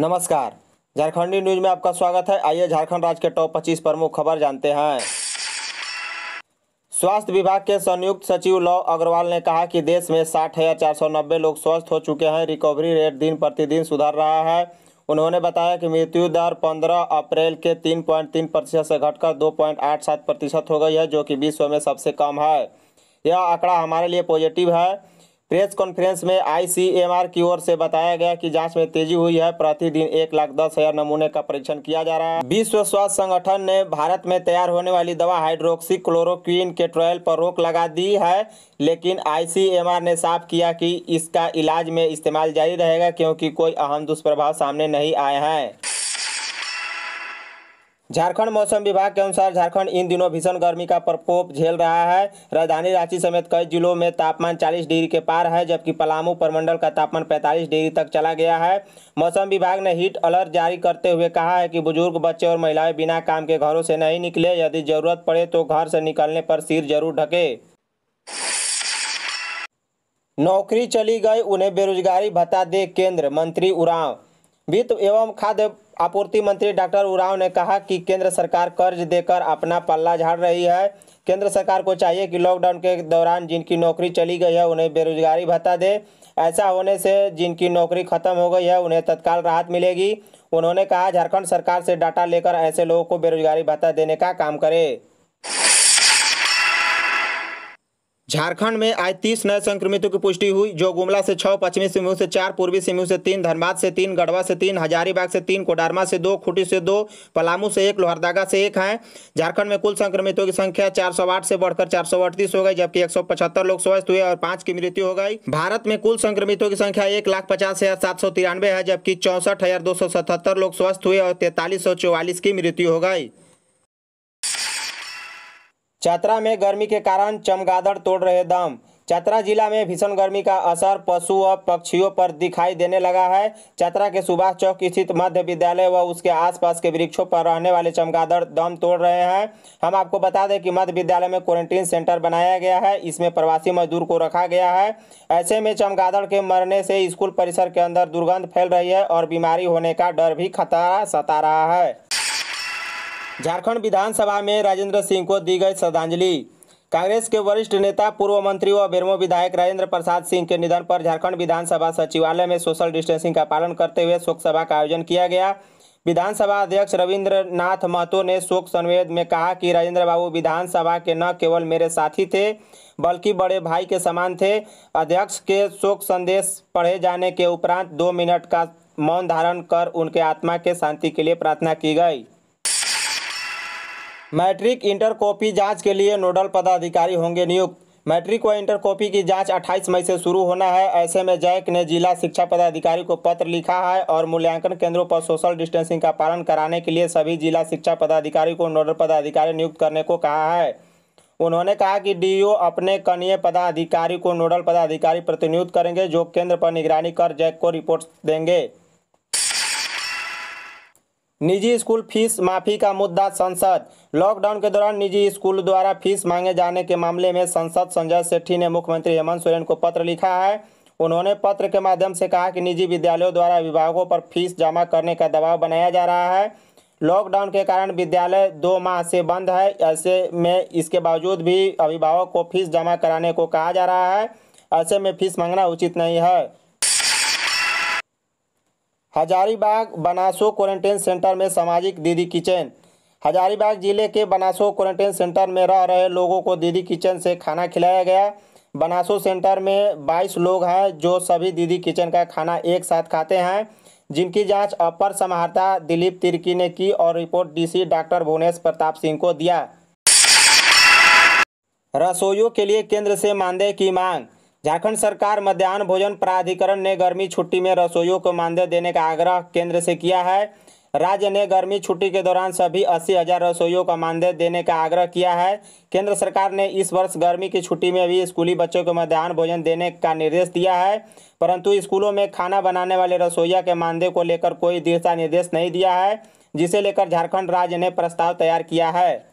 नमस्कार झारखंडी न्यूज में आपका स्वागत है आइए झारखंड राज्य के टॉप 25 प्रमुख खबर जानते हैं स्वास्थ्य विभाग के संयुक्त सचिव लव अग्रवाल ने कहा कि देश में साठ हजार चार सौ नब्बे लोग स्वस्थ हो चुके हैं रिकवरी रेट दिन प्रतिदिन सुधर रहा है उन्होंने बताया कि मृत्यु दर पंद्रह अप्रैल के तीन पॉइंट तीन प्रतिशत से घटकर दो पॉइंट आठ सात प्रतिशत हो गई है जो कि विश्व में सबसे कम है यह आंकड़ा हमारे लिए पॉजिटिव है प्रेस कॉन्फ्रेंस में आईसीएमआर की ओर से बताया गया कि जांच में तेजी हुई है प्रतिदिन एक लाख दस हजार नमूने का परीक्षण किया जा रहा है विश्व स्वास्थ्य संगठन ने भारत में तैयार होने वाली दवा हाइड्रोक्सी क्लोरोक्वीन के ट्रायल पर रोक लगा दी है लेकिन आईसीएमआर ने साफ किया कि इसका इलाज में इस्तेमाल जारी रहेगा क्योंकि कोई अहम दुष्प्रभाव सामने नहीं आए हैं झारखंड मौसम विभाग के अनुसार झारखंड इन दिनों भीषण गर्मी का प्रकोप झेल रहा है राजधानी रांची समेत कई जिलों में तापमान 40 डिग्री के पार है जबकि पलामू परमंडल का तापमान 45 डिग्री तक चला गया है मौसम विभाग ने हीट अलर्ट जारी करते हुए कहा है कि बुजुर्ग बच्चे और महिलाएं बिना काम के घरों से नहीं निकले यदि जरूरत पड़े तो घर से निकलने पर सिर जरूर ढके नौकरी चली गई उन्हें बेरोजगारी भत्ता दे केंद्र मंत्री उरांव वित्त एवं खाद्य आपूर्ति मंत्री डॉक्टर उराव ने कहा कि केंद्र सरकार कर्ज देकर अपना पल्ला झाड़ रही है केंद्र सरकार को चाहिए कि लॉकडाउन के दौरान जिनकी नौकरी चली गई है उन्हें बेरोजगारी भत्ता दे ऐसा होने से जिनकी नौकरी खत्म हो गई है उन्हें तत्काल राहत मिलेगी उन्होंने कहा झारखंड सरकार से डाटा लेकर ऐसे लोगों को बेरोजगारी भत्ता देने का काम करे झारखंड में आज तीस नए संक्रमितों की पुष्टि हुई जो गुमला से छः पश्चिमी सिंहभूम से चार पूर्वी सिंहभूम से तीन धनबाद से तीन गढ़वा से तीन हजारीबाग से तीन कोडारमा से दो खुटी से दो पलामू से एक लोहरदागा से एक हैं झारखंड में कुल संक्रमितों की संख्या चार सौ आठ से बढ़कर चार सौ अड़तीस हो गई जबकि एक सौ पचहत्तर लोग स्वस्थ हुए और पाँच की मृत्यु हो गई भारत में कुल संक्रमितों की संख्या एक लाख पचास हज़ार सात सौ तिरानवे है जबकि चौंसठ हज़ार दो सौ सतहत्तर लोग स्वस्थ हुए और तैंतालीस सौ चौवालीस की मृत्यु हो गई चतरा में गर्मी के कारण चमगादड़ तोड़ रहे दम चतरा जिला में भीषण गर्मी का असर पशु व पक्षियों पर दिखाई देने लगा है चतरा के सुभाष चौक स्थित मध्य विद्यालय व उसके आसपास के वृक्षों पर रहने वाले चमगादड़ दम तोड़ रहे हैं हम आपको बता दें कि मध्य विद्यालय में क्वारंटीन सेंटर बनाया गया है इसमें प्रवासी मजदूर को रखा गया है ऐसे में चमगादड़ के मरने से स्कूल परिसर के अंदर दुर्गंध फैल रही है और बीमारी होने का डर भी खतरा सता रहा है झारखंड विधानसभा में राजेंद्र सिंह को दी गई श्रद्धांजलि कांग्रेस के वरिष्ठ नेता पूर्व मंत्री व बेरमो विधायक राजेंद्र प्रसाद सिंह के निधन पर झारखंड विधानसभा सचिवालय में सोशल डिस्टेंसिंग का पालन करते हुए शोक सभा का आयोजन किया गया विधानसभा अध्यक्ष रविन्द्र नाथ महतो ने शोक संवेद में कहा कि राजेंद्र बाबू विधानसभा के न केवल मेरे साथी थे बल्कि बड़े भाई के समान थे अध्यक्ष के शोक संदेश पढ़े जाने के उपरांत दो मिनट का मौन धारण कर उनके आत्मा के शांति के लिए प्रार्थना की गई मैट्रिक इंटर कॉपी जांच के लिए नोडल पदाधिकारी होंगे नियुक्त मैट्रिक व इंटर कॉपी की जांच 28 मई से शुरू होना है ऐसे में जैक ने जिला शिक्षा पदाधिकारी को पत्र लिखा है और मूल्यांकन केंद्रों पर सोशल डिस्टेंसिंग का पालन कराने के लिए सभी जिला शिक्षा पदाधिकारी को नोडल पदाधिकारी नियुक्त करने को कहा है उन्होंने कहा कि डीईओ अपने कनीय पदाधिकारी को नोडल पदाधिकारी प्रतिनियुक्त करेंगे जो केंद्र पर निगरानी कर जैक को रिपोर्ट देंगे निजी स्कूल फीस माफी का मुद्दा संसद लॉकडाउन के दौरान निजी स्कूल द्वारा फीस मांगे जाने के मामले में संसद संजय सेठी ने मुख्यमंत्री हेमंत सोरेन को पत्र लिखा है उन्होंने पत्र के माध्यम से कहा कि निजी विद्यालयों द्वारा विभागों पर फीस जमा करने का दबाव बनाया जा रहा है लॉकडाउन के कारण विद्यालय दो माह से बंद है ऐसे में इसके बावजूद भी अभिभावक को फीस जमा कराने को कहा जा रहा है ऐसे में फीस मांगना उचित नहीं है हजारीबाग बनासो क्वारंटाइन सेंटर में सामाजिक दीदी किचन हजारीबाग जिले के बनासो क्वारंटाइन सेंटर में रह रहे लोगों को दीदी किचन से खाना खिलाया गया बनासो सेंटर में 22 लोग हैं जो सभी दीदी किचन का खाना एक साथ खाते हैं जिनकी जांच अपर समाहर्ता दिलीप तिर्की ने की और report DC doctor Bhuvnesh Pratap Singh को दिया रसोइयों के लिए केंद्र से मानदेय की मांग झारखंड सरकार मध्यान्ह भोजन प्राधिकरण ने गर्मी छुट्टी में रसोइयों को मानदेय देने का आग्रह केंद्र से किया है राज्य ने गर्मी छुट्टी के दौरान सभी अस्सी हजार रसोइयों का मानदेय देने का आग्रह किया है केंद्र सरकार ने इस वर्ष गर्मी की छुट्टी में भी स्कूली बच्चों को मध्यान्ह भोजन देने का निर्देश दिया है परंतु स्कूलों में खाना बनाने वाले रसोइया के मानदेय को लेकर कोई दिशा निर्देश नहीं दिया है जिसे लेकर झारखंड राज्य ने प्रस्ताव तैयार किया है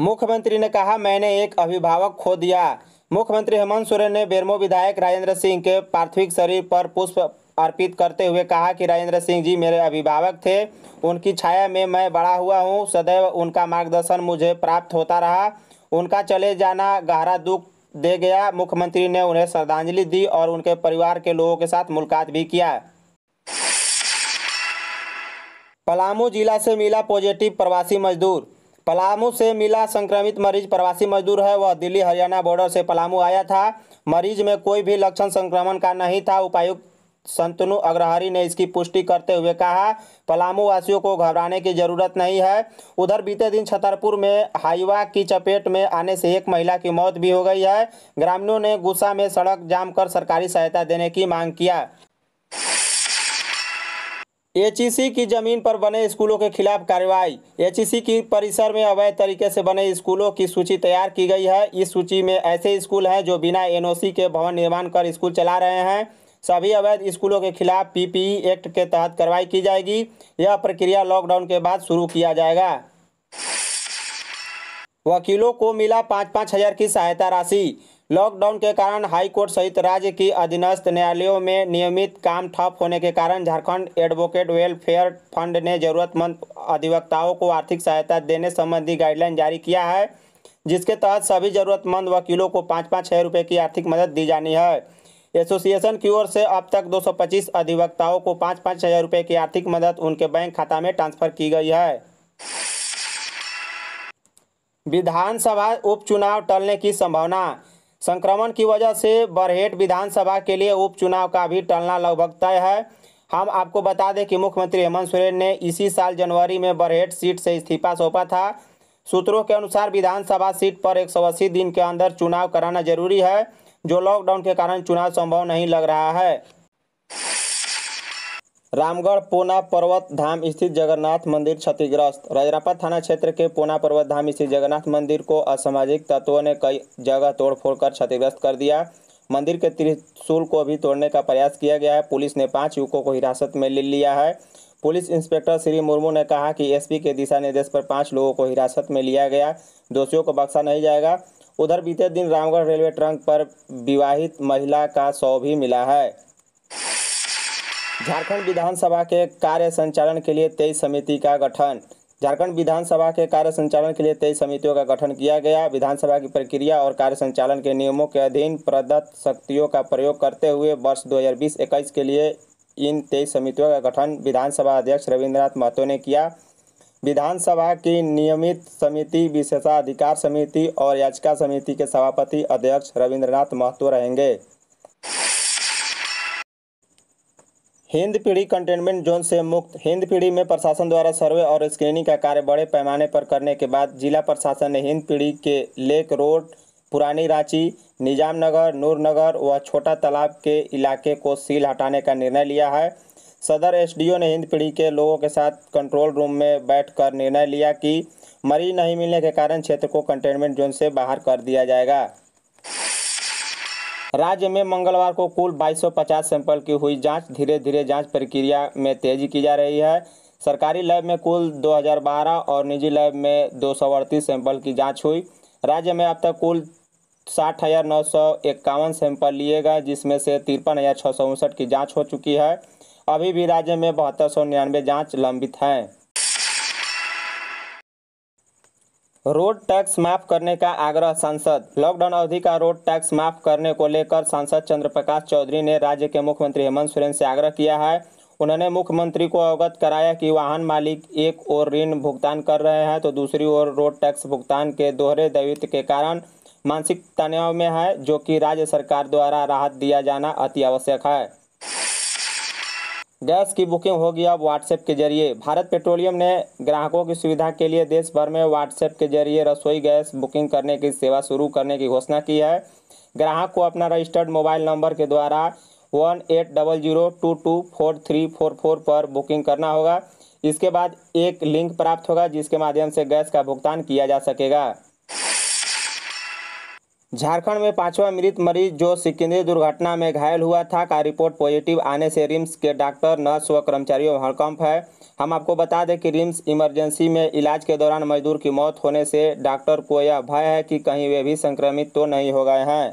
मुख्यमंत्री ने कहा मैंने एक अभिभावक खो दिया मुख्यमंत्री हेमंत सोरेन ने बेरमो विधायक राजेंद्र सिंह के पार्थिव शरीर पर पुष्प अर्पित करते हुए कहा कि राजेंद्र सिंह जी मेरे अभिभावक थे उनकी छाया में मैं बड़ा हुआ हूँ सदैव उनका मार्गदर्शन मुझे प्राप्त होता रहा उनका चले जाना गहरा दुख दे गया मुख्यमंत्री ने उन्हें श्रद्धांजलि दी और उनके परिवार के लोगों के साथ मुलाकात भी किया पलामू जिला से मिला पॉजिटिव प्रवासी मजदूर पलामू से मिला संक्रमित मरीज प्रवासी मजदूर है वह दिल्ली हरियाणा बॉर्डर से पलामू आया था मरीज में कोई भी लक्षण संक्रमण का नहीं था उपायुक्त संतनु अग्रहरी ने इसकी पुष्टि करते हुए कहा पलामू वासियों को घबराने की जरूरत नहीं है उधर बीते दिन छतरपुर में हाईवा की चपेट में आने से एक महिला की मौत भी हो गई है ग्रामीणों ने गुस्सा में सड़क जाम कर सरकारी सहायता देने की मांग किया एचईसी की जमीन पर बने स्कूलों के खिलाफ कार्रवाई एचईसी की परिसर में अवैध तरीके से बने स्कूलों की सूची तैयार की गई है इस सूची में ऐसे स्कूल हैं जो बिना एनओसी के भवन निर्माण कर स्कूल चला रहे हैं सभी अवैध स्कूलों के खिलाफ पीपीई एक्ट के तहत कार्रवाई की जाएगी यह प्रक्रिया लॉकडाउन के बाद शुरू किया जाएगा वकीलों को मिला पाँच पाँच हजार की सहायता राशि लॉकडाउन के कारण हाईकोर्ट सहित राज्य की अधीनस्थ न्यायालयों में नियमित काम ठप होने के कारण झारखंड एडवोकेट वेलफेयर फंड ने जरूरतमंद अधिवक्ताओं को आर्थिक सहायता देने संबंधी गाइडलाइन जारी किया है जिसके तहत सभी जरूरतमंद वकीलों को पाँच पाँच छः रुपये की आर्थिक मदद दी जानी है एसोसिएशन की ओर से अब तक 225 अधिवक्ताओं को पाँच पाँच हज़ार रुपये की आर्थिक मदद उनके बैंक खाता में ट्रांसफर की गई है विधानसभा उपचुनाव टलने की संभावना संक्रमण की वजह से बरहेट विधानसभा के लिए उपचुनाव का भी टलना लगभग तय है हम आपको बता दें कि मुख्यमंत्री हेमंत सोरेन ने इसी साल जनवरी में बरहेट सीट से इस्तीफा सौंपा था सूत्रों के अनुसार विधानसभा सीट पर एक दिन के अंदर चुनाव कराना जरूरी है जो लॉकडाउन के कारण चुनाव संभव नहीं लग रहा है रामगढ़ पोना पर्वत धाम स्थित जगन्नाथ मंदिर क्षतिग्रस्त रजरापा थाना क्षेत्र के पोना पर्वत धाम स्थित जगन्नाथ मंदिर को असामाजिक तत्वों ने कई जगह तोड़फोड़ कर क्षतिग्रस्त कर दिया मंदिर के त्रिशूल को भी तोड़ने का प्रयास किया गया है पुलिस ने पांच युवकों को हिरासत में ले लिया है पुलिस इंस्पेक्टर श्री मुर्मू ने कहा कि एसपी के दिशा निर्देश पर पांच लोगों को हिरासत में लिया गया दोषियों को बख्शा नहीं जाएगा उधर बीते दिन रामगढ़ रेलवे ट्रंक पर विवाहित महिला का शव भी मिला है झारखंड विधानसभा के कार्य संचालन के लिए तेईस समिति का गठन झारखंड विधानसभा के कार्य संचालन के लिए तेईस समितियों का गठन किया गया विधानसभा की प्रक्रिया और कार्य संचालन के नियमों के अधीन प्रदत्त शक्तियों का प्रयोग करते हुए वर्ष 2020-21 के लिए इन तेईस समितियों का गठन विधानसभा अध्यक्ष रविंद्रनाथ महतो ने किया विधानसभा की नियमित समिति विशेषाधिकार समिति और याचिका समिति के सभापति अध्यक्ष रविन्द्रनाथ महतो रहेंगे हिंद पीढ़ी कंटेनमेंट जोन से मुक्त हिंद पीढ़ी में प्रशासन द्वारा सर्वे और स्क्रीनिंग का कार्य बड़े पैमाने पर करने के बाद जिला प्रशासन ने हिंद पीढ़ी के लेक रोड पुरानी रांची निजामनगर नूरनगर व छोटा तालाब के इलाके को सील हटाने का निर्णय लिया है सदर एसडीओ ने हिंद पीढ़ी के लोगों के साथ कंट्रोल रूम में बैठकर निर्णय लिया कि मरीज नहीं मिलने के कारण क्षेत्र को कंटेनमेंट जोन से बाहर कर दिया जाएगा राज्य में मंगलवार को कुल 2250 सैंपल की हुई जांच धीरे धीरे जांच प्रक्रिया में तेजी की जा रही है सरकारी लैब में कुल 2012 और निजी लैब में दो सैंपल की जांच हुई राज्य में अब तक कुल साठ हज़ार नौ सौ इक्यावन सैंपल लिए गए जिसमें से तिरपन हज़ार छः सौ उनसठ की जाँच हो चुकी है अभी भी राज्य में बहत्तर सौ निन्यानवे जाँच लंबित हैं रोड टैक्स माफ करने का आग्रह सांसद लॉकडाउन अवधि का रोड टैक्स माफ करने को लेकर सांसद चंद्रप्रकाश चौधरी ने राज्य के मुख्यमंत्री हेमंत सोरेन से आग्रह किया है उन्होंने मुख्यमंत्री को अवगत कराया कि वाहन मालिक एक ओर ऋण भुगतान कर रहे हैं तो दूसरी ओर रोड टैक्स भुगतान के दोहरे दायित्व के कारण मानसिक तनाव में है जो कि राज्य सरकार द्वारा राहत दिया जाना अति आवश्यक है गैस की बुकिंग होगी अब व्हाट्सएप के जरिए भारत पेट्रोलियम ने ग्राहकों की सुविधा के लिए देश भर में व्हाट्सएप के जरिए रसोई गैस बुकिंग करने की सेवा शुरू करने की घोषणा की है ग्राहक को अपना रजिस्टर्ड मोबाइल नंबर के द्वारा one eight double zero two two four three four four पर बुकिंग करना होगा इसके बाद एक लिंक प्राप्त होगा जिसके माध्यम से गैस का भुगतान किया जा सकेगा झारखंड में पांचवा मृत मरीज जो सिकंदरी दुर्घटना में घायल हुआ था का रिपोर्ट पॉजिटिव आने से रिम्स के डॉक्टर नर्स व कर्मचारियों में हड़कंप है हम आपको बता दें कि रिम्स इमरजेंसी में इलाज के दौरान मजदूर की मौत होने से डॉक्टर को यह भय है कि कहीं वे भी संक्रमित तो नहीं हो गए हैं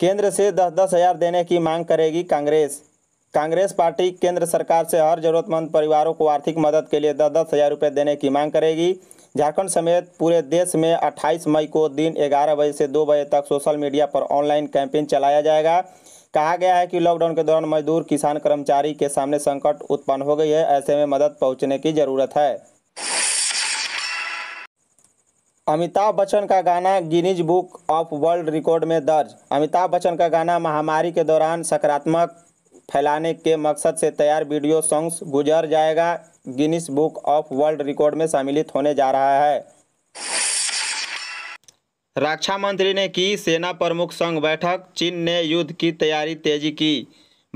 केंद्र से दस दस हजार देने की मांग करेगी कांग्रेस कांग्रेस पार्टी केंद्र सरकार से हर जरूरतमंद परिवारों को आर्थिक मदद के लिए दस दस हजार रुपये देने की मांग करेगी झारखंड समेत पूरे देश में 28 मई को दिन 11 बजे से 2 बजे तक सोशल मीडिया पर ऑनलाइन कैंपेन चलाया जाएगा कहा गया है कि लॉकडाउन के दौरान मजदूर किसान कर्मचारी के सामने संकट उत्पन्न हो गई है ऐसे में मदद पहुंचने की ज़रूरत है अमिताभ बच्चन का गाना Guinness Book of World Record में दर्ज अमिताभ बच्चन का गाना महामारी के दौरान सकारात्मक फैलाने के मकसद से तैयार वीडियो सॉन्ग्स गुजर जाएगा Guinness Book of World Record में सम्मिलित होने जा रहा है रक्षा मंत्री ने की सेना प्रमुख संघ बैठक चीन ने युद्ध की तैयारी तेजी की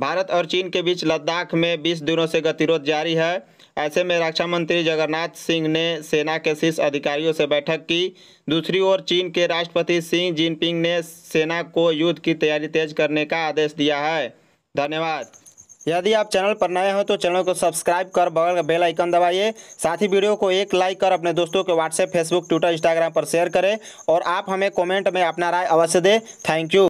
भारत और चीन के बीच लद्दाख में 20 दिनों से गतिरोध जारी है ऐसे में रक्षा मंत्री जगन्नाथ सिंह ने सेना के शीर्ष अधिकारियों से बैठक की दूसरी ओर चीन के राष्ट्रपति शी जिनपिंग ने सेना को युद्ध की तैयारी तेज करने का आदेश दिया है धन्यवाद यदि आप चैनल पर नए हो तो चैनल को सब्सक्राइब कर बगल का बेल आइकन दबाइए साथ ही वीडियो को एक लाइक कर अपने दोस्तों के व्हाट्सएप फेसबुक ट्विटर इंस्टाग्राम पर शेयर करें और आप हमें कमेंट में अपना राय अवश्य दें थैंक यू